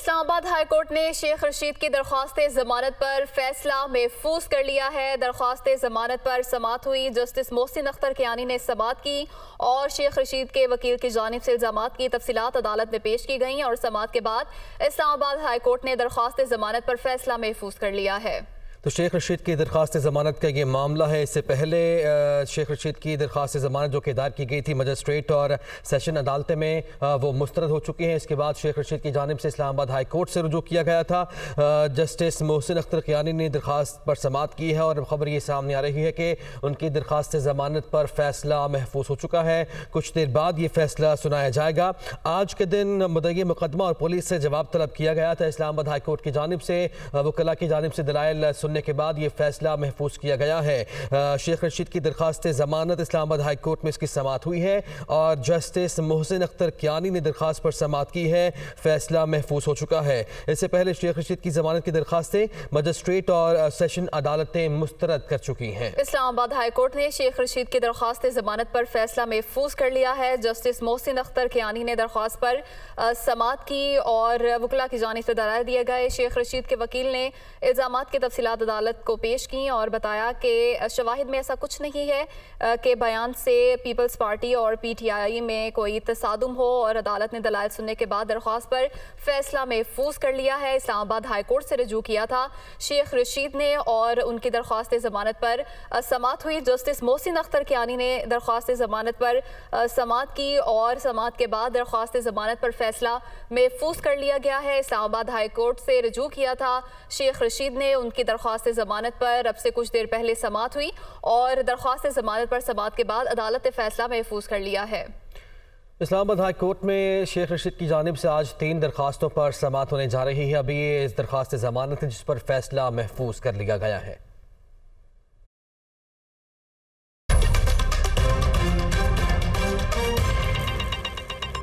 Islamabad high court ने शेख रशीद की दरख्वास्त जमानत पर फैसला महफूज कर लिया है दरख्वास्त जमानत पर समात हुई जस्टिस मोहसिन अख्तर कियानी ने समात की और शेख रशीद के वकील की जानब से इल्जाम की तफसीत अदालत में पेश की गई और समात के बाद इस्लामाबाद हाईकोर्ट ने दरख्वास्त जमानत पर फैसला महफूज कर लिया है तो शेख रशीद की दरख्वास्त ज़मानत का ये मामला है इससे पहले शेख रशीद की दरख्वास्त ज़मानत जो कि दायर की गई थी मजिस्ट्रेट और सेशन अदालतें में वो मुस्तरद हो चुकी हैं इसके बाद शेख रशीद की जानब से इस्लामाबाद हाई कोर्ट से रजू किया गया था जस्टिस मोहसिन अख्तर कियानी ने दरख्वास्त पर समात की है और खबर ये सामने आ रही है कि उनकी दरख्वास्त ज़मानत पर फैसला महफूज हो चुका है कुछ देर बाद ये फैसला सुनाया जाएगा आज के दिन मदई मुकदमा और पुलिस से जवाब तलब किया गया था इस्लामाबाद हाई कोर्ट की जानब से वकला की जानब से दलाइल सुनने के बाद ये फैसला महफूज किया गया है शेख रशीद की दरखास्त जमानत इस्लामाबाद हाई कोर्ट में इसकी समात हुई है और जस्टिस मोहसिन अख्तर क्यानी ने दरखास्त पर समात की है फैसला महफूज हो चुका है इससे पहले शेख रशीद की जमानत की दरखास्तें मजिस्ट्रेट और सेशन अदालतें मुस्तरद कर चुकी हैं इस्लामाबाद हाई कोर्ट ने शेख रशीद की दरखास्त जमानत पर फैसला महफूज कर लिया है जस्टिस मोहसिन अख्तर क्यानी ने दरख्वास्त पर समात की और वकला की जानब से दरार दिए गए शेख रशीद के वकील ने इल्जाम की तफसीत इस्लामाबाद अदालत को पेश की और बताया कि शवाहिद में ऐसा कुछ नहीं है कि बयान से पीपल्स पार्टी और पी टी आई में कोई तसादम हो और अदालत ने दलाल सुनने के बाद दरख्वास्त पर फैसला महफूज कर लिया है इस्लामाबाद हाईकोर्ट से रजू किया था शेख रशीद ने और उनकी दरख्वास्त ज़मानत पर समात हुई जस्टिस मोहसिन अख्तर कियानी ने दरख्वास्त ज़मानत पर समात की और समात के बाद दरख्वास्त ज़मानत पर फैसला महफूज कर लिया गया है इस्लामाबाद हाईकोर्ट से रजू किया था शेख रशीद ने उनकी दरख्वा दरख्वास्त जमानत पर अब से कुछ देर पहले समात हुई और दरख्वास्त जमानत पर समात के बाद अदालत ने फैसला महफूज कर लिया है इस्लामाबाद हाई कोर्ट में शेख रशीद की जानब से आज तीन दरखास्तों पर समात होने जा रही है अभी ये दरख्वास्त जमानत है जिस पर फैसला महफूज कर लिया गया है